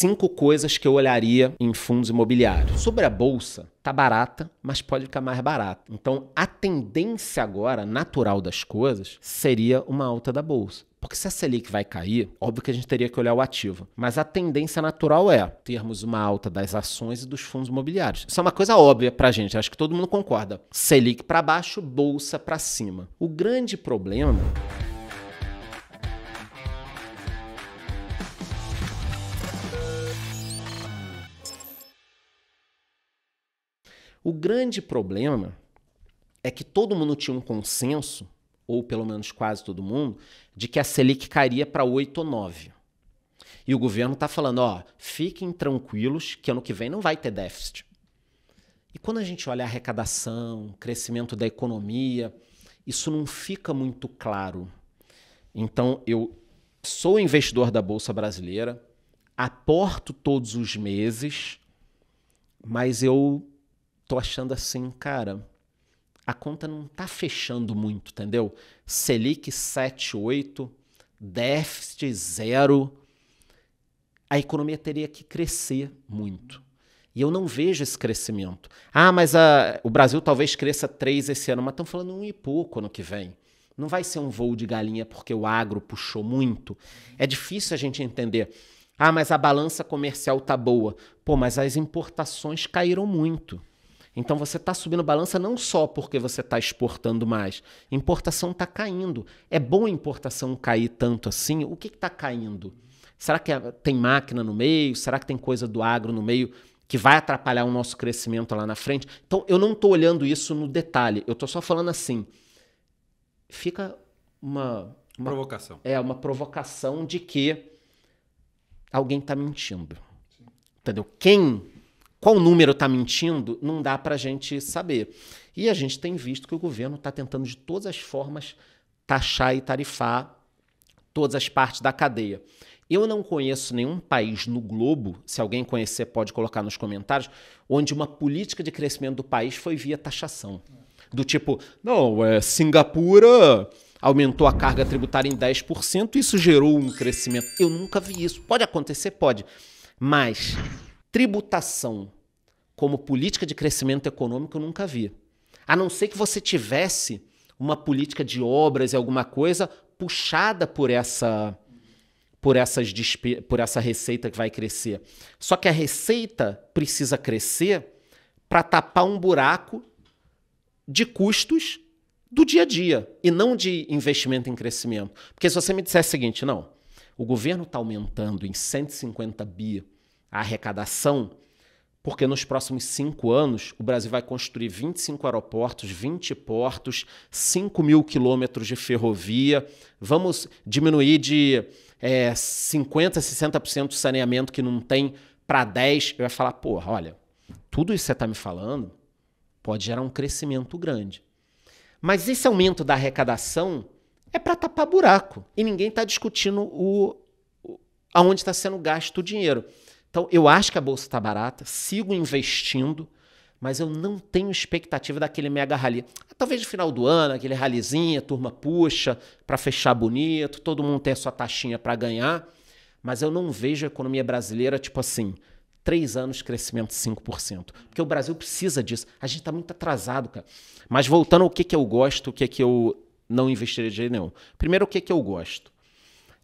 cinco coisas que eu olharia em fundos imobiliários. Sobre a bolsa, tá barata, mas pode ficar mais barata. Então, a tendência agora natural das coisas seria uma alta da bolsa. Porque se a Selic vai cair, óbvio que a gente teria que olhar o ativo. Mas a tendência natural é termos uma alta das ações e dos fundos imobiliários. Isso é uma coisa óbvia para a gente, acho que todo mundo concorda. Selic para baixo, bolsa para cima. O grande problema O grande problema é que todo mundo tinha um consenso, ou pelo menos quase todo mundo, de que a Selic cairia para 8 ou 9. E o governo está falando, ó, fiquem tranquilos que ano que vem não vai ter déficit. E quando a gente olha a arrecadação, crescimento da economia, isso não fica muito claro. Então, eu sou investidor da Bolsa Brasileira, aporto todos os meses, mas eu tô achando assim, cara, a conta não tá fechando muito, entendeu? Selic 7,8, déficit zero, a economia teria que crescer muito. E eu não vejo esse crescimento. Ah, mas a, o Brasil talvez cresça 3 esse ano, mas estão falando um e pouco ano que vem. Não vai ser um voo de galinha porque o agro puxou muito. É difícil a gente entender. Ah, mas a balança comercial tá boa. Pô, mas as importações caíram muito. Então você está subindo balança não só porque você está exportando mais, importação está caindo. É bom a importação cair tanto assim? O que está caindo? Será que é, tem máquina no meio? Será que tem coisa do agro no meio que vai atrapalhar o nosso crescimento lá na frente? Então eu não estou olhando isso no detalhe, eu estou só falando assim. Fica uma, uma. Provocação. É, uma provocação de que alguém está mentindo. Sim. Entendeu? Quem qual número está mentindo, não dá para a gente saber. E a gente tem visto que o governo está tentando, de todas as formas, taxar e tarifar todas as partes da cadeia. Eu não conheço nenhum país no globo, se alguém conhecer pode colocar nos comentários, onde uma política de crescimento do país foi via taxação. Do tipo, não, é, Singapura aumentou a carga tributária em 10%, isso gerou um crescimento. Eu nunca vi isso. Pode acontecer? Pode. Mas tributação como política de crescimento econômico eu nunca vi. A não ser que você tivesse uma política de obras e alguma coisa puxada por essa por essas por essa receita que vai crescer. Só que a receita precisa crescer para tapar um buraco de custos do dia a dia e não de investimento em crescimento. Porque se você me disser o seguinte, não, o governo está aumentando em 150 bi a arrecadação, porque nos próximos cinco anos o Brasil vai construir 25 aeroportos, 20 portos, 5 mil quilômetros de ferrovia, vamos diminuir de é, 50%, 60% o saneamento que não tem para 10%. Eu ia falar, porra, olha, tudo isso que você está me falando pode gerar um crescimento grande. Mas esse aumento da arrecadação é para tapar buraco. E ninguém está discutindo o, o, aonde está sendo gasto o dinheiro. Então, eu acho que a bolsa está barata, sigo investindo, mas eu não tenho expectativa daquele mega rally. Talvez no final do ano, aquele rallyzinho, turma puxa para fechar bonito, todo mundo tem a sua taxinha para ganhar, mas eu não vejo a economia brasileira tipo assim, três anos crescimento de 5%. Porque o Brasil precisa disso. A gente está muito atrasado, cara. Mas voltando ao que, que eu gosto, o que, que eu não investiria de jeito nenhum. Primeiro, o que, que eu gosto?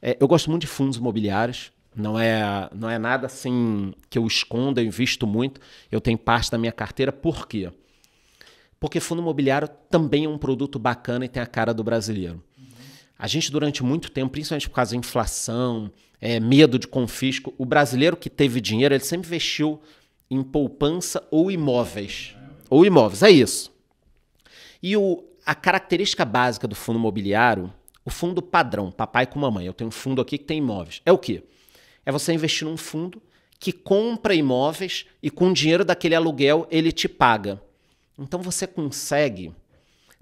É, eu gosto muito de fundos imobiliários. Não é, não é nada assim que eu esconda, eu invisto muito. Eu tenho parte da minha carteira, por quê? Porque fundo imobiliário também é um produto bacana e tem a cara do brasileiro. A gente, durante muito tempo, principalmente por causa da inflação, é, medo de confisco, o brasileiro que teve dinheiro, ele sempre investiu em poupança ou imóveis. Ou imóveis, é isso. E o, a característica básica do fundo imobiliário, o fundo padrão, papai com mamãe, eu tenho um fundo aqui que tem imóveis, é o quê? é você investir num fundo que compra imóveis e com o dinheiro daquele aluguel ele te paga. Então você consegue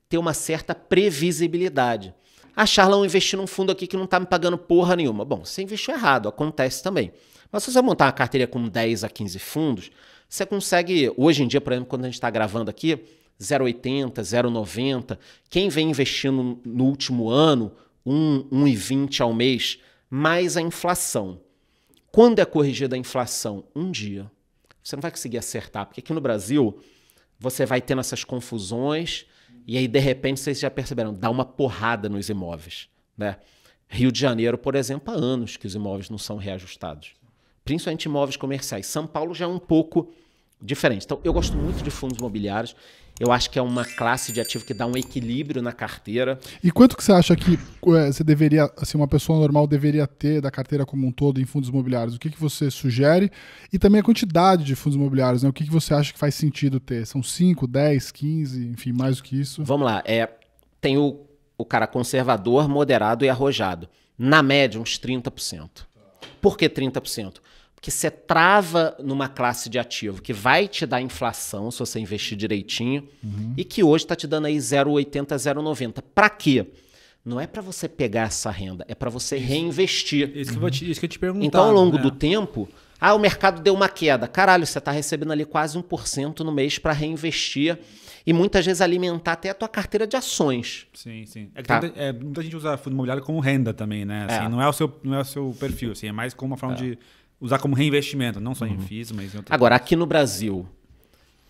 ter uma certa previsibilidade. Ah, Charlão, investir num fundo aqui que não está me pagando porra nenhuma. Bom, você investiu errado, acontece também. Mas se você montar uma carteira com 10 a 15 fundos, você consegue, hoje em dia, por exemplo, quando a gente está gravando aqui, 0,80, 0,90. Quem vem investindo no último ano, 1,20 ao mês, mais a inflação. Quando é corrigida a inflação? Um dia. Você não vai conseguir acertar, porque aqui no Brasil você vai tendo essas confusões e aí de repente vocês já perceberam, dá uma porrada nos imóveis, né? Rio de Janeiro, por exemplo, há anos que os imóveis não são reajustados, principalmente imóveis comerciais. São Paulo já é um pouco diferente. Então, eu gosto muito de fundos imobiliários. Eu acho que é uma classe de ativo que dá um equilíbrio na carteira. E quanto que você acha que é, você deveria, assim, uma pessoa normal deveria ter da carteira como um todo em fundos imobiliários? O que, que você sugere? E também a quantidade de fundos imobiliários, né? O que, que você acha que faz sentido ter? São 5, 10, 15, enfim, mais do que isso? Vamos lá. É, tem o, o cara conservador, moderado e arrojado. Na média, uns 30%. Por que 30%? que você trava numa classe de ativo que vai te dar inflação se você investir direitinho uhum. e que hoje está te dando aí 0,80, 0,90. Para quê? Não é para você pegar essa renda, é para você isso, reinvestir. Isso que, eu te, isso que eu te perguntar. Então, ao longo né? do tempo, ah, o mercado deu uma queda. Caralho, você está recebendo ali quase 1% no mês para reinvestir e muitas vezes alimentar até a tua carteira de ações. Sim, sim. É tá. muita, é, muita, gente usa fundo imobiliário como renda também, né? Assim, é. Não, é o seu, não é o seu perfil, assim, é mais como uma forma é. de usar como reinvestimento, não só uhum. em FIIs, mas em outras Agora, aqui no Brasil,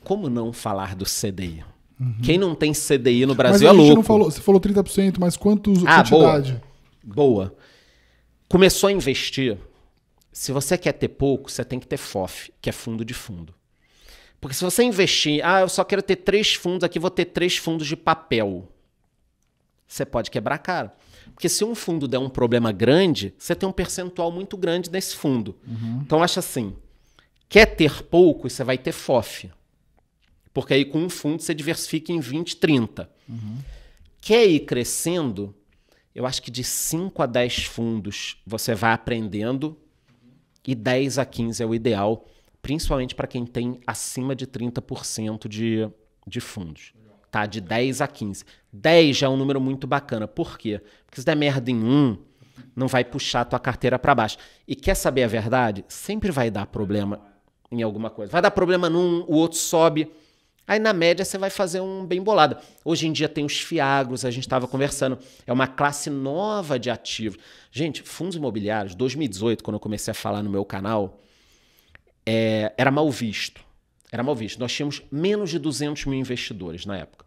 como não falar do CDI? Uhum. Quem não tem CDI no Brasil é louco. Não falou, você falou 30%, mas quantos ah, quantidade? Boa. boa. Começou a investir. Se você quer ter pouco, você tem que ter FOF, que é fundo de fundo. Porque se você investir, ah, eu só quero ter três fundos aqui, vou ter três fundos de papel. Você pode quebrar a cara. Porque se um fundo der um problema grande, você tem um percentual muito grande nesse fundo. Uhum. Então acha assim: quer ter pouco, você vai ter FOF. Porque aí com um fundo você diversifica em 20, 30. Uhum. Quer ir crescendo, eu acho que de 5 a 10 fundos você vai aprendendo e 10 a 15 é o ideal, principalmente para quem tem acima de 30% de, de fundos tá? De 10 a 15. 10 já é um número muito bacana. Por quê? Porque se der merda em um, não vai puxar a tua carteira para baixo. E quer saber a verdade? Sempre vai dar problema em alguma coisa. Vai dar problema num, o outro sobe. Aí na média você vai fazer um bem bolado. Hoje em dia tem os fiagros, a gente estava conversando, é uma classe nova de ativos. Gente, fundos imobiliários, 2018, quando eu comecei a falar no meu canal, é, era mal visto. Era mal visto. Nós tínhamos menos de 200 mil investidores na época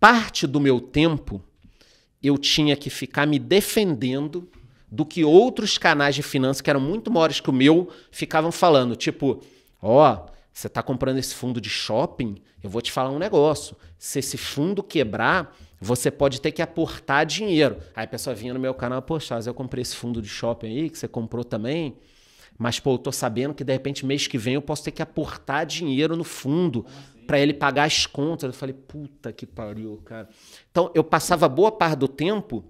parte do meu tempo eu tinha que ficar me defendendo do que outros canais de finanças que eram muito maiores que o meu ficavam falando, tipo, ó, oh, você está comprando esse fundo de shopping? Eu vou te falar um negócio. Se esse fundo quebrar, você pode ter que aportar dinheiro. Aí a pessoa vinha no meu canal, poxa, eu comprei esse fundo de shopping aí, que você comprou também. Mas, pô, eu tô sabendo que de repente mês que vem eu posso ter que aportar dinheiro no fundo para ele pagar as contas. Eu falei, puta que pariu, cara. Então, eu passava boa parte do tempo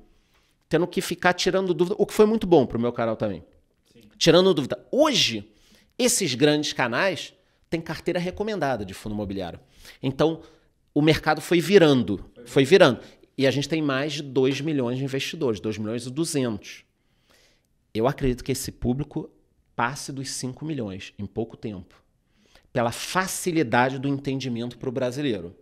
tendo que ficar tirando dúvida, o que foi muito bom pro meu canal também. Sim. Tirando dúvida. Hoje, esses grandes canais têm carteira recomendada de fundo imobiliário. Então, o mercado foi virando, foi virando. E a gente tem mais de 2 milhões de investidores, 2 milhões e 200. Eu acredito que esse público passe dos 5 milhões em pouco tempo pela facilidade do entendimento para o brasileiro.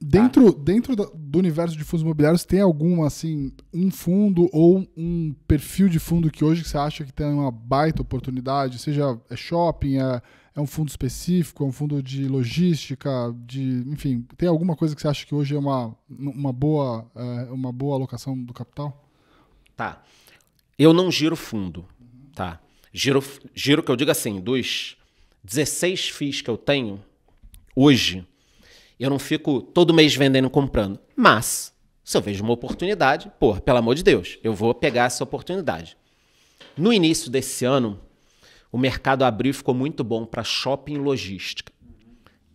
Dentro, tá? dentro do universo de fundos imobiliários, tem algum, assim, um fundo ou um perfil de fundo que hoje você acha que tem uma baita oportunidade? Seja é shopping, é, é um fundo específico, é um fundo de logística, de, enfim, tem alguma coisa que você acha que hoje é uma, uma, boa, é, uma boa alocação do capital? Tá. Eu não giro fundo, tá? Giro, giro que eu digo assim, dos 16 FIIs que eu tenho hoje, eu não fico todo mês vendendo e comprando. Mas, se eu vejo uma oportunidade, pô, pelo amor de Deus, eu vou pegar essa oportunidade. No início desse ano, o mercado abriu e ficou muito bom para shopping e logística.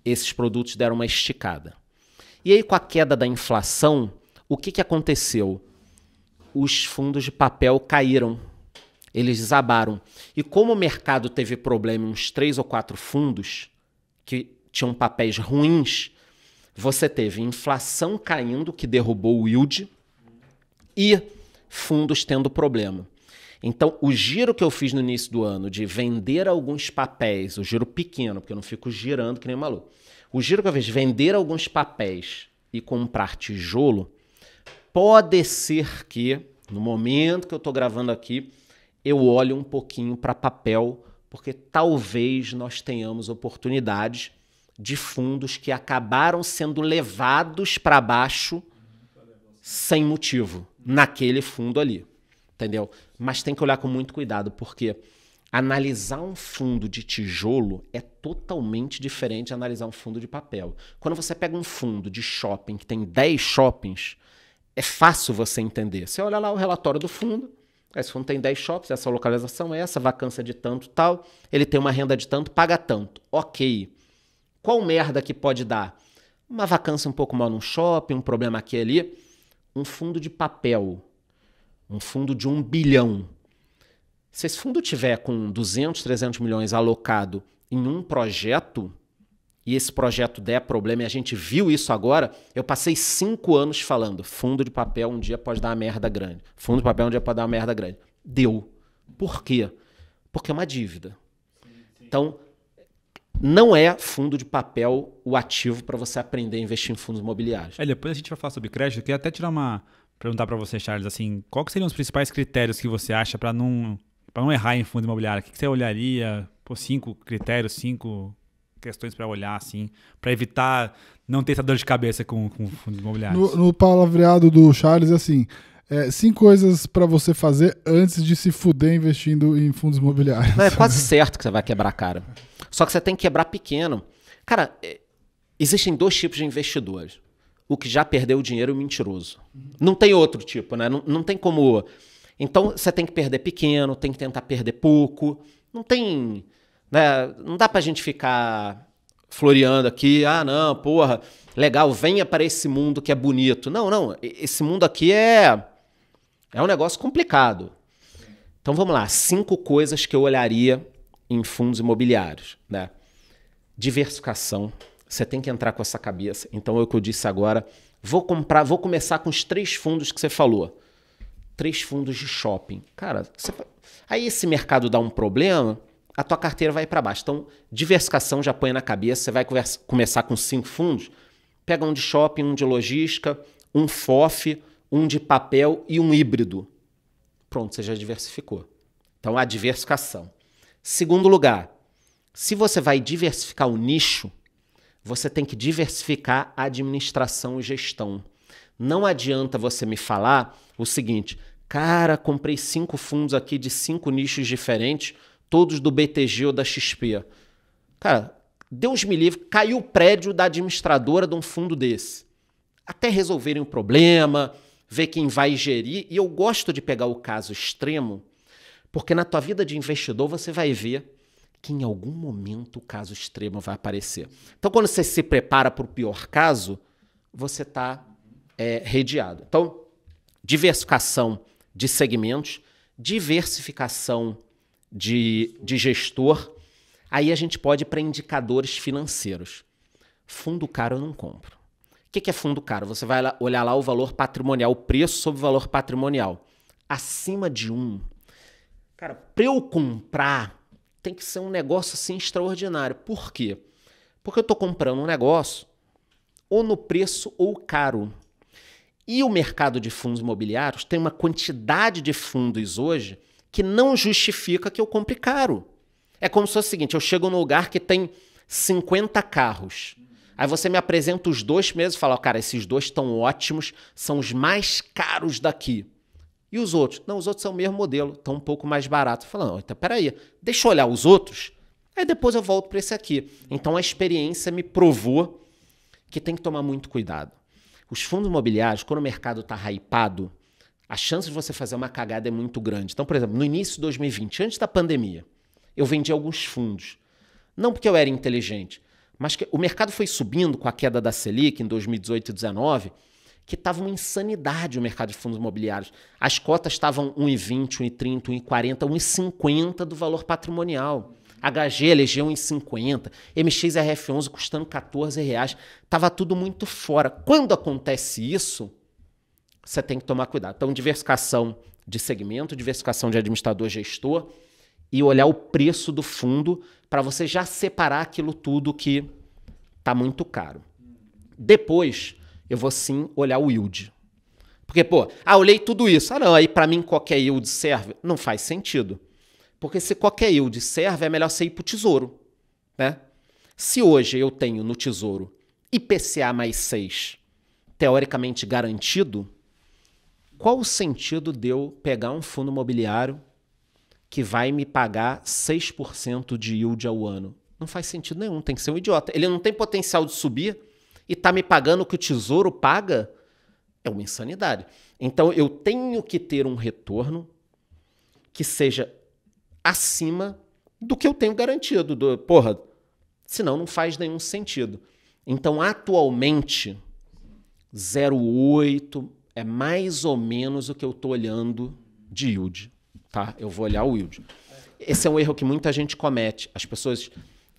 Esses produtos deram uma esticada. E aí, com a queda da inflação, o que, que aconteceu? Os fundos de papel caíram eles desabaram. E como o mercado teve problema em uns três ou quatro fundos que tinham papéis ruins, você teve inflação caindo, que derrubou o yield, e fundos tendo problema. Então, o giro que eu fiz no início do ano de vender alguns papéis, o giro pequeno, porque eu não fico girando que nem maluco. O giro que eu fiz, vender alguns papéis e comprar tijolo, pode ser que, no momento que eu estou gravando aqui, eu olho um pouquinho para papel, porque talvez nós tenhamos oportunidades de fundos que acabaram sendo levados para baixo sem motivo naquele fundo ali, entendeu? Mas tem que olhar com muito cuidado, porque analisar um fundo de tijolo é totalmente diferente de analisar um fundo de papel. Quando você pega um fundo de shopping que tem 10 shoppings, é fácil você entender. Você olha lá o relatório do fundo, esse é, fundo tem 10 shops, essa localização é essa, vacância de tanto tal, ele tem uma renda de tanto, paga tanto. Ok. Qual merda que pode dar? Uma vacância um pouco mal num shopping, um problema aqui e ali. Um fundo de papel. Um fundo de um bilhão. Se esse fundo tiver com 200, 300 milhões alocado em um projeto, e esse projeto der problema, e a gente viu isso agora, eu passei cinco anos falando: fundo de papel um dia pode dar uma merda grande. Fundo de papel um dia pode dar uma merda grande. Deu. Por quê? Porque é uma dívida. Então, não é fundo de papel o ativo para você aprender a investir em fundos imobiliários. É, depois a gente vai falar sobre crédito, eu queria até tirar uma. perguntar para você, Charles, assim, quais seriam os principais critérios que você acha para não, não errar em fundo imobiliário? O que, você olharia? cinco critérios, cinco questões para olhar, assim, para evitar não ter essa dor de cabeça com, com fundos imobiliários? No, no palavreado do Charles, é assim, é, cinco coisas para você fazer antes de se fuder investindo em fundos imobiliários. Não, é quase certo que você vai quebrar a cara. Só que você tem que quebrar pequeno. Cara, é, existem dois tipos de investidores. O que já perdeu o dinheiro e o mentiroso. Não tem outro tipo, né? Não, não tem como. Então você tem que perder pequeno, tem que tentar perder pouco. Não tem. Né? Não dá pra gente ficar floreando aqui, ah, não, porra, legal, venha para esse mundo que é bonito. Não, não, esse mundo aqui é é um negócio complicado. Então vamos lá, cinco coisas que eu olharia em fundos imobiliários, né? Diversificação, você tem que entrar com essa cabeça. Então é o que eu disse agora, vou comprar, vou começar com os três fundos que você falou. Três fundos de shopping. Cara, você... aí esse mercado dá um problema, a tua carteira vai para baixo. Então, diversificação já põe na cabeça, você vai conversa, começar com cinco fundos, pega um de shopping, um de logística, um FOF, um de papel e um híbrido. Pronto, você já diversificou. Então, a diversificação. Segundo lugar, se você vai diversificar o nicho, você tem que diversificar a administração e gestão. Não adianta você me falar o seguinte, cara, comprei cinco fundos aqui de cinco nichos diferentes, todos do BTG ou da XP. Cara, Deus me livre, caiu o prédio da administradora de um fundo desse. Até resolverem o problema, ver quem vai gerir. E eu gosto de pegar o caso extremo, porque na tua vida de investidor você vai ver que em algum momento o caso extremo vai aparecer. Então, quando você se prepara para o pior caso, você está é, redeado. Então, diversificação de segmentos, diversificação de, de gestor, aí a gente pode ir para indicadores financeiros. Fundo caro eu não compro. O que, que é fundo caro? Você vai olhar lá o valor patrimonial, o preço sobre o valor patrimonial. Acima de um. Cara, para eu comprar, tem que ser um negócio assim extraordinário. Por quê? Porque eu estou comprando um negócio ou no preço ou caro. E o mercado de fundos imobiliários tem uma quantidade de fundos hoje que não justifica que eu compre caro. É como se fosse o seguinte: eu chego num lugar que tem 50 carros. Aí você me apresenta os dois mesmo, e fala: oh, cara, esses dois estão ótimos, são os mais caros daqui. E os outros? Não, os outros são o mesmo modelo, estão um pouco mais barato. Falando, então peraí, deixa eu olhar os outros, aí depois eu volto para esse aqui. Então a experiência me provou que tem que tomar muito cuidado. Os fundos imobiliários, quando o mercado está hypado, a chance de você fazer uma cagada é muito grande. Então, por exemplo, no início de 2020, antes da pandemia, eu vendi alguns fundos. Não porque eu era inteligente, mas que o mercado foi subindo com a queda da Selic em 2018 e 2019, que estava uma insanidade o mercado de fundos imobiliários. As cotas estavam 1,20, 1,30, 1,40, 1,50 do valor patrimonial. HG elegeu 1,50, MXRF11 custando 14 reais. estava tudo muito fora. Quando acontece isso, você tem que tomar cuidado. Então, diversificação de segmento, diversificação de administrador, gestor e olhar o preço do fundo para você já separar aquilo tudo que está muito caro. Depois, eu vou sim olhar o yield. Porque, pô, ah, olhei tudo isso. Ah, não, aí para mim qualquer yield serve. Não faz sentido. Porque se qualquer yield serve, é melhor você ir para o tesouro. Né? Se hoje eu tenho no tesouro IPCA mais 6, teoricamente garantido, qual o sentido de eu pegar um fundo imobiliário que vai me pagar 6% de yield ao ano? Não faz sentido nenhum, tem que ser um idiota. Ele não tem potencial de subir e está me pagando o que o tesouro paga? É uma insanidade. Então eu tenho que ter um retorno que seja acima do que eu tenho garantido. Do, porra, senão não faz nenhum sentido. Então, atualmente, 0,8, é mais ou menos o que eu estou olhando de yield. Tá? Eu vou olhar o yield. Esse é um erro que muita gente comete. As pessoas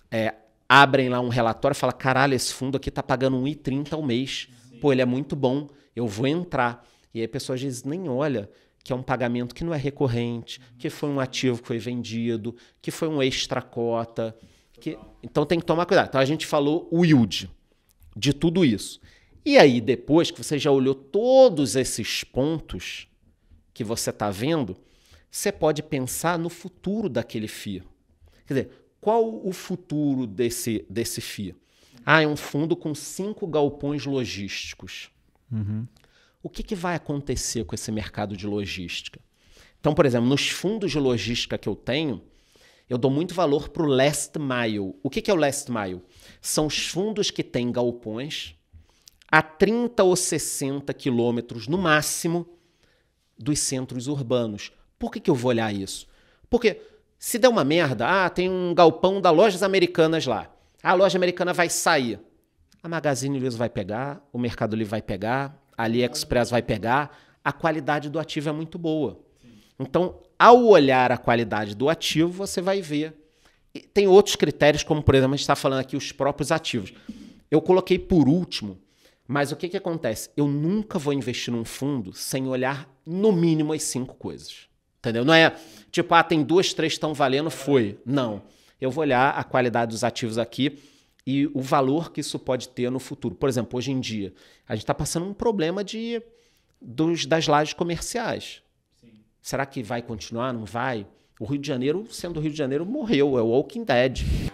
é, abrem lá um relatório e falam: caralho, esse fundo aqui está pagando 1,30 ao mês. Sim. Pô, ele é muito bom, eu vou entrar. E aí a pessoa às vezes nem olha que é um pagamento que não é recorrente, uhum. que foi um ativo que foi vendido, que foi um extra cota. Que... Então tem que tomar cuidado. Então a gente falou o yield de tudo isso. E aí, depois que você já olhou todos esses pontos que você está vendo, você pode pensar no futuro daquele FIA. Quer dizer, qual o futuro desse, desse FIA? Ah, é um fundo com cinco galpões logísticos. Uhum. O que, que vai acontecer com esse mercado de logística? Então, por exemplo, nos fundos de logística que eu tenho, eu dou muito valor para o last mile. O que, que é o last mile? São os fundos que têm galpões a 30 ou 60 quilômetros no máximo dos centros urbanos. Por que, que eu vou olhar isso? Porque se der uma merda, ah, tem um galpão da Lojas Americanas lá. A loja americana vai sair. A Magazine Luiza vai pegar, o Mercado Livre vai pegar, a AliExpress vai pegar. A qualidade do ativo é muito boa. Então, ao olhar a qualidade do ativo, você vai ver. E tem outros critérios, como por exemplo, a gente está falando aqui, os próprios ativos. Eu coloquei por último mas o que, que acontece? Eu nunca vou investir num fundo sem olhar no mínimo as cinco coisas. Entendeu? Não é tipo, ah, tem duas, três estão valendo, foi. Não. Eu vou olhar a qualidade dos ativos aqui e o valor que isso pode ter no futuro. Por exemplo, hoje em dia, a gente está passando um problema de dos, das lajes comerciais. Sim. Será que vai continuar? Não vai? O Rio de Janeiro, sendo o Rio de Janeiro, morreu. É o Walking Dead.